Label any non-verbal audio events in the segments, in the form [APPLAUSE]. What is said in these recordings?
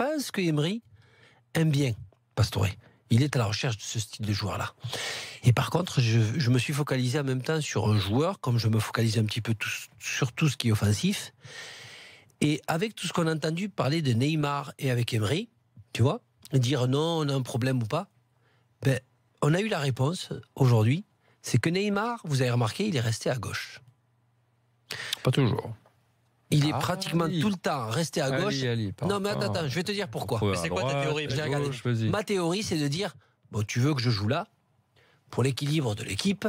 pense que Emery aime bien Pastore. Il est à la recherche de ce style de joueur-là. Et par contre, je, me suis focalisé en même temps sur un joueur, comme je me focalise un petit peu sur tout ce qui est offensif. Et avec tout ce qu'on a entendu parler de Neymar et avec Emery, tu vois, dire non, on a un problème ou pas, ben, on a eu la réponse aujourd'hui. C'est que Neymar, vous avez remarqué, il est resté à gauche. Pas toujours. Il est ah pratiquement tout le temps resté à gauche. non, mais attends, je vais te dire pourquoi. c'est quoi ta théorie Ma théorie, c'est de dire bon, tu veux que je joue là, pour l'équilibre de l'équipe,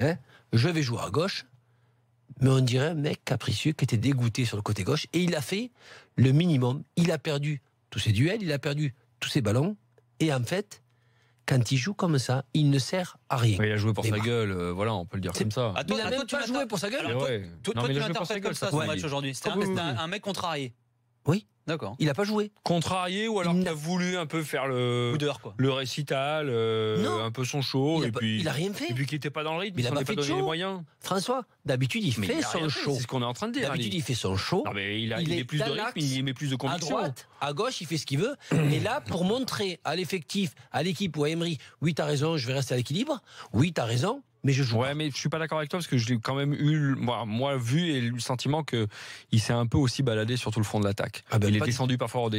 hein, je vais jouer à gauche. Mais on dirait un mec capricieux qui était dégoûté sur le côté gauche. Et il a fait le minimum. Il a perdu tous ses duels, il a perdu tous ses ballons. Et en fait, quand il joue comme ça, il ne sert à rien. il a joué pour sa bah, gueule, euh, voilà, on peut le dire comme ça. Ah, toi, mais il a même pas joué pour sa gueule. toi, non, tu l'interprètes comme ça, ce match aujourd'hui. C'était ah, un mec contrarié. Oui. D'accord. Il n'a pas joué. Contrarié ou alors il a voulu un peu faire le le récital, euh, un peu son show. Il n'a et puis, il a rien fait. Et puis qu'il n'était pas dans le rythme. il n'a pas, fait donné les moyens. François, d'habitude il fait son show. C'est ce qu'on est en train de dire. D'habitude il fait son show. Non, mais il, a, il, plus de rythme, il met plus de conviction à gauche, il fait ce qu'il veut. [CLEARS THROAT] Et là, pour montrer à l'effectif, à l'équipe ou à Emery, oui, t'as raison, je vais rester à l'équilibre. Oui, t'as raison, mais je joue. Ouais, mais je suis pas d'accord avec toi parce que j'ai quand même eu, moi, vu et le sentiment que il s'est un peu aussi baladé sur tout le front de l'attaque. Ah ben, il est descendu parfois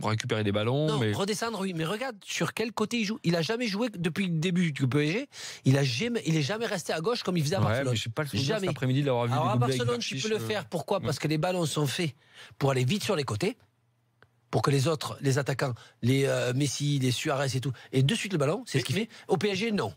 pour récupérer des ballons. Non, redescendre, oui. Mais regarde sur quel côté il joue. Il a jamais joué depuis le début du PSG. Il a jamais, il est jamais resté à gauche comme il faisait à ouais, Barcelone. Mais je pas le jamais. cet après-midi d'avoir vu. Alors à Barcelone, tu peux le euh, faire. Pourquoi Parce que les ballons sont faits pour aller vite sur les côtés pour que les autres, les attaquants, les euh, Messi, les Suarez et tout, et de suite le ballon. C'est ce qu'il fait. Au PSG, non.